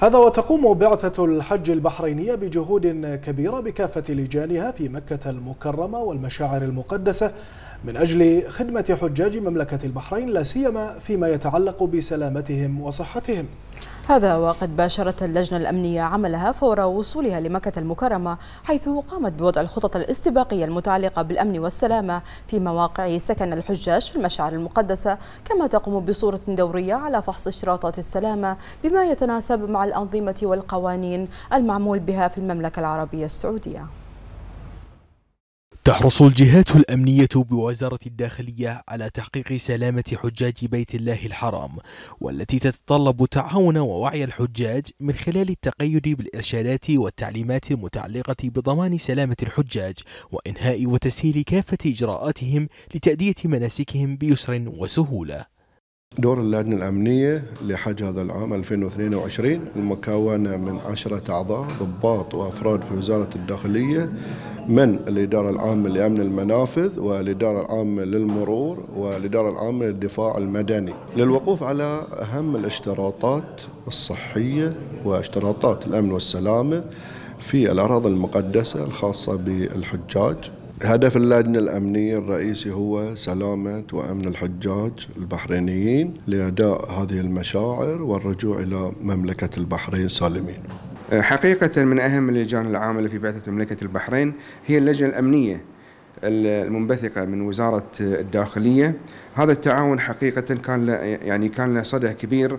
هذا وتقوم بعثة الحج البحرينية بجهود كبيرة بكافة لجانها في مكة المكرمة والمشاعر المقدسة من أجل خدمة حجاج مملكة البحرين لا سيما فيما يتعلق بسلامتهم وصحتهم هذا وقد باشرت اللجنة الأمنية عملها فور وصولها لمكة المكرمة حيث قامت بوضع الخطط الاستباقية المتعلقة بالأمن والسلامة في مواقع سكن الحجاج في المشاعر المقدسة كما تقوم بصورة دورية على فحص اشتراطات السلامة بما يتناسب مع الأنظمة والقوانين المعمول بها في المملكة العربية السعودية تحرص الجهات الأمنية بوزارة الداخلية على تحقيق سلامة حجاج بيت الله الحرام والتي تتطلب تعاون ووعي الحجاج من خلال التقيد بالإرشادات والتعليمات المتعلقة بضمان سلامة الحجاج وإنهاء وتسهيل كافة إجراءاتهم لتأدية مناسكهم بيسر وسهولة دور اللجنة الأمنية لحج هذا العام 2022 المكونة من عشرة أعضاء ضباط وأفراد في وزارة الداخلية من الإدارة العامة لأمن المنافذ والإدارة العامة للمرور والإدارة العامة للدفاع المدني للوقوف على أهم الاشتراطات الصحية واشتراطات الأمن والسلامة في الأراضي المقدسة الخاصة بالحجاج هدف اللجنة الأمنية الرئيسي هو سلامة وأمن الحجاج البحرينيين لأداء هذه المشاعر والرجوع إلى مملكة البحرين سالمين حقيقة من أهم اللجان العاملة في بعثة مملكة البحرين هي اللجنة الأمنية المنبثقة من وزارة الداخلية هذا التعاون حقيقة كان له يعني كان له صدى كبير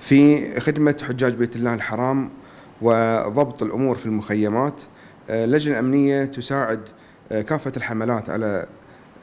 في خدمة حجاج بيت الله الحرام وضبط الأمور في المخيمات آه، اللجنة الأمنية تساعد آه، كافة الحملات على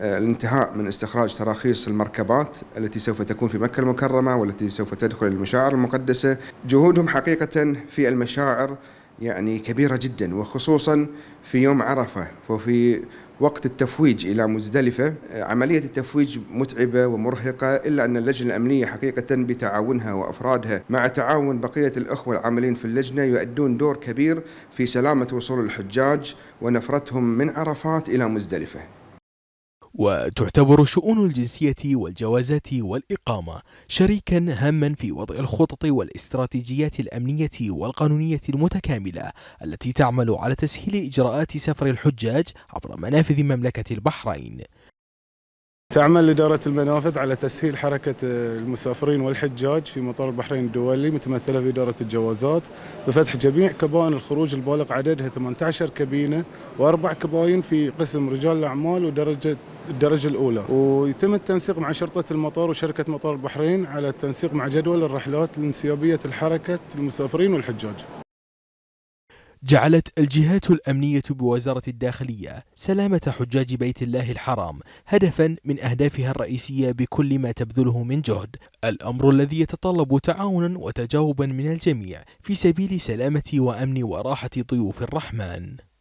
آه، الانتهاء من استخراج تراخيص المركبات التي سوف تكون في مكة المكرمة والتي سوف تدخل المشاعر المقدسة جهودهم حقيقة في المشاعر يعني كبيرة جدا وخصوصا في يوم عرفة وفي وقت التفويج إلى مزدلفة آه، عملية التفويج متعبة ومرهقة إلا أن اللجنة الأمنية حقيقة بتعاونها وأفرادها مع تعاون بقية الأخوة العاملين في اللجنة يؤدون دور كبير في سلامة وصول الحجاج ونفرتهم من عرفات إلى مزدلفة وتعتبر شؤون الجنسية والجوازات والإقامة شريكا هاما في وضع الخطط والاستراتيجيات الأمنية والقانونية المتكاملة التي تعمل على تسهيل إجراءات سفر الحجاج عبر منافذ مملكة البحرين تعمل إدارة المنافذ على تسهيل حركة المسافرين والحجاج في مطار البحرين الدولي متمثلة في إدارة الجوازات بفتح جميع كبائن الخروج البالغ عددها 18 كبينة وأربع كباين في قسم رجال الأعمال ودرجة الدرجة الأولى ويتم التنسيق مع شرطة المطار وشركة مطار البحرين على التنسيق مع جدول الرحلات لانسيابيه الحركه المسافرين والحجاج جعلت الجهات الأمنية بوزارة الداخلية سلامة حجاج بيت الله الحرام هدفا من أهدافها الرئيسية بكل ما تبذله من جهد الأمر الذي يتطلب تعاونا وتجاوبا من الجميع في سبيل سلامة وأمن وراحة ضيوف الرحمن